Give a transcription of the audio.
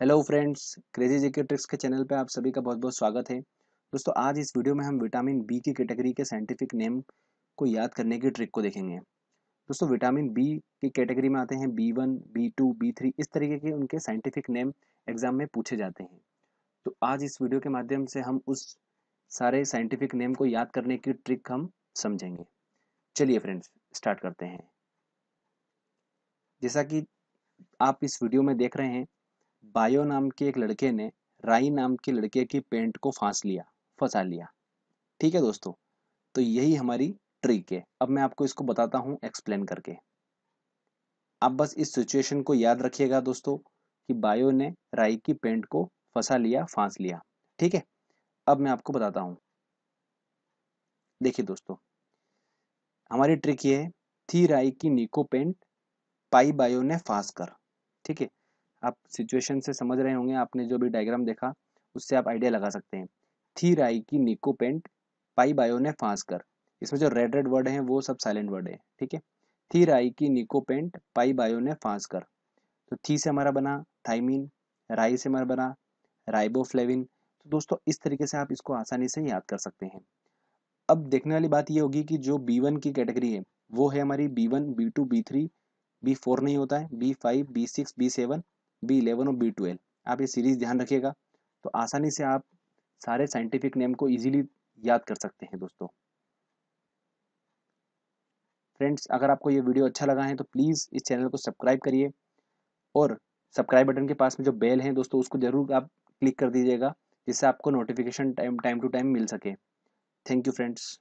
hello friends crazy JK tricks के channel पे आप सभी का बहुत बहुत स्वागत है दोस्तों आज इस वीडियो में हम विटामिन बी की कैटेगरी के साइंटिफिक नेम को याद करने की ट्रिक को देखेंगे दोस्तों विटामिन बी की कैटेगरी में आते हैं B one B two B three इस तरीके के उनके साइंटिफिक नेम एग्जाम में पूछे जाते हैं तो आज इस वीडियो के माध्यम से हम उस सारे साइंटिफिक नेम को याद करने की ट्रिक हम समझेंगे चलिए फ्रेंड्स स्टार्ट करते हैं जैसा कि आप इस वीडियो में देख रहे हैं बायो नाम के एक लड़के ने राई नाम के लड़के की पेंट को फांस लिया फंसा लिया ठीक है दोस्तों तो यही हमारी ट्रिक है अब मैं आपको इसको बताता हूँ एक्सप्लेन करके आप बस इस सिचुएशन को याद रखिएगा दोस्तों कि बायो ने राई की पेंट को फंसा लिया फांस लिया ठीक है अब मैं आपको बताता हूं देखिए दोस्तों हमारी ट्रिक ये है थी राई की नीको पेंट पाई बायो ने फांस कर ठीक है आप सिचुएशन से समझ रहे होंगे आपने जो भी डायग्राम देखा उससे आप आइडिया लगा सकते हैं थी राई की निको पेंट पाई बायो ने फांस कर इसमें जो रेड रेड वर्ड हैं वो सब साइलेंट वर्ड है ठीक है थी राई की निकोपेंट पाई बायो ने फांस कर तो थी से हमारा बना थाइमिन राई से हमारा बना राइबोफ्लेविन तो दोस्तों इस तरीके से आप इसको आसानी से याद कर सकते हैं अब देखने वाली बात ये होगी कि जो बी वन की कैटेगरी है वो है हमारी B one B two B three B four नहीं होता है B five B six B seven B eleven और बी ट्वेल्व आप ये सीरीज़ ध्यान रखिएगा तो आसानी से आप सारे साइंटिफिक नेम को इजीली याद कर सकते हैं दोस्तों फ्रेंड्स अगर आपको ये वीडियो अच्छा लगा है तो प्लीज़ इस चैनल को सब्सक्राइब करिए और सब्सक्राइब बटन के पास में जो बेल है दोस्तों उसको ज़रूर आप क्लिक कर दीजिएगा जिससे आपको notification time time to time मिल सके थैंक यू फ्रेंड्स